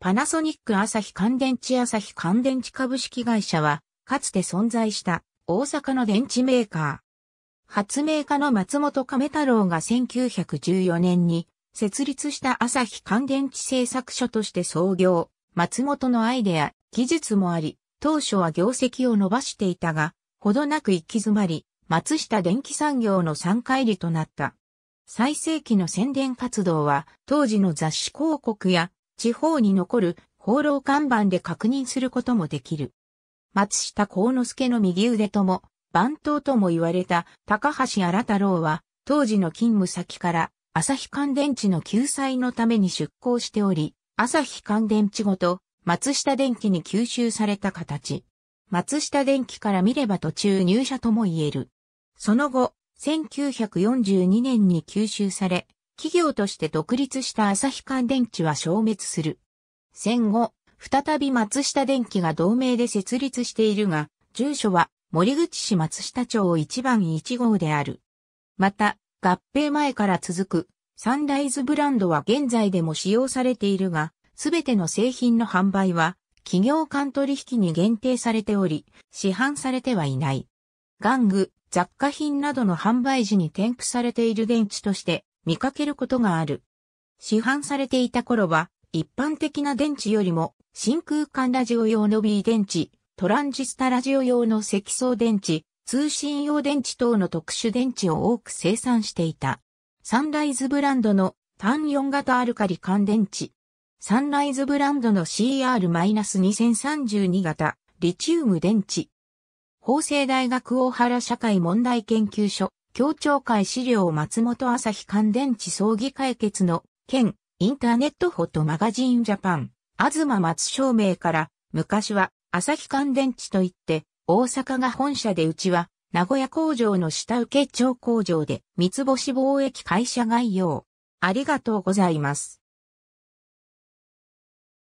パナソニック朝日乾電池朝日乾電池株式会社は、かつて存在した大阪の電池メーカー。発明家の松本亀太郎が1914年に設立した朝日乾電池製作所として創業。松本のアイデア、技術もあり、当初は業績を伸ばしていたが、ほどなく行き詰まり、松下電機産業の加回りとなった。最盛期の宣伝活動は、当時の雑誌広告や地方に残る放浪看板で確認することもできる。松下幸之助の右腕とも、番頭とも言われた高橋荒太郎は、当時の勤務先から朝日乾電池の救済のために出向しており、朝日乾電池ごと松下電機に吸収された形。松下電機から見れば途中入社とも言える。その後、1942年に吸収され、企業として独立した旭間電池は消滅する。戦後、再び松下電機が同盟で設立しているが、住所は森口市松下町1番1号である。また、合併前から続くサンライズブランドは現在でも使用されているが、すべての製品の販売は企業間取引に限定されており、市販されてはいない。玩具、雑貨品などの販売時に添付されている電池として見かけることがある。市販されていた頃は、一般的な電池よりも、真空管ラジオ用の B 電池、トランジスタラジオ用の積層電池、通信用電池等の特殊電池を多く生産していた。サンライズブランドの単4型アルカリ乾電池。サンライズブランドの CR-2032 型リチウム電池。法政大学大原社会問題研究所協調会資料松本朝日乾電池葬儀解決の県インターネットフォトマガジンジャパン、東松照明から昔は朝日乾電池といって大阪が本社でうちは名古屋工場の下請町工場で三つ星貿易会社概要。ありがとうございます。